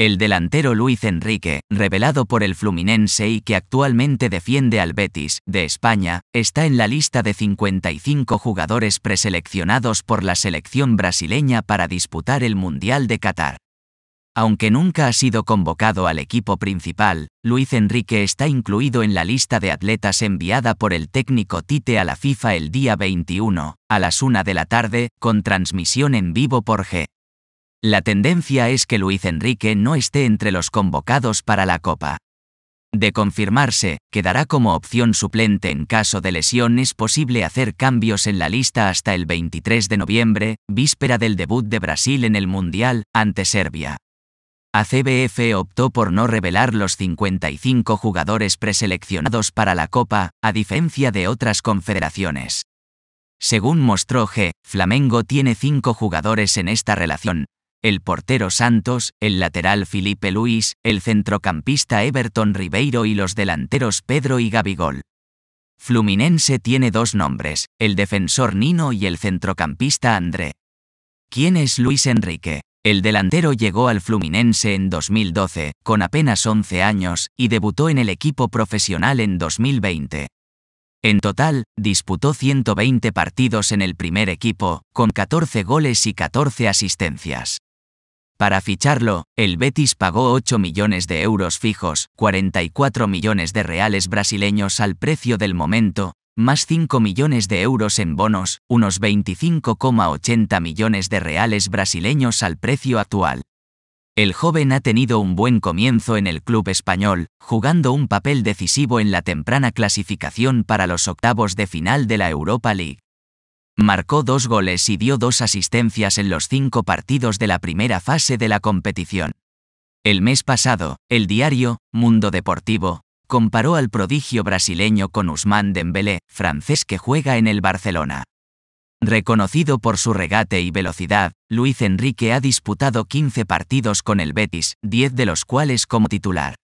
El delantero Luis Enrique, revelado por el Fluminense y que actualmente defiende al Betis, de España, está en la lista de 55 jugadores preseleccionados por la selección brasileña para disputar el Mundial de Qatar. Aunque nunca ha sido convocado al equipo principal, Luis Enrique está incluido en la lista de atletas enviada por el técnico Tite a la FIFA el día 21, a las 1 de la tarde, con transmisión en vivo por G. La tendencia es que Luis Enrique no esté entre los convocados para la Copa. De confirmarse, quedará como opción suplente en caso de lesión. Es posible hacer cambios en la lista hasta el 23 de noviembre, víspera del debut de Brasil en el Mundial, ante Serbia. ACBF optó por no revelar los 55 jugadores preseleccionados para la Copa, a diferencia de otras confederaciones. Según mostró G, Flamengo tiene 5 jugadores en esta relación, el portero Santos, el lateral Felipe Luis, el centrocampista Everton Ribeiro y los delanteros Pedro y Gabigol. Fluminense tiene dos nombres, el defensor Nino y el centrocampista André. ¿Quién es Luis Enrique? El delantero llegó al Fluminense en 2012, con apenas 11 años, y debutó en el equipo profesional en 2020. En total, disputó 120 partidos en el primer equipo, con 14 goles y 14 asistencias. Para ficharlo, el Betis pagó 8 millones de euros fijos, 44 millones de reales brasileños al precio del momento, más 5 millones de euros en bonos, unos 25,80 millones de reales brasileños al precio actual. El joven ha tenido un buen comienzo en el club español, jugando un papel decisivo en la temprana clasificación para los octavos de final de la Europa League. Marcó dos goles y dio dos asistencias en los cinco partidos de la primera fase de la competición. El mes pasado, el diario Mundo Deportivo comparó al prodigio brasileño con Usman Dembélé, francés que juega en el Barcelona. Reconocido por su regate y velocidad, Luis Enrique ha disputado 15 partidos con el Betis, 10 de los cuales como titular.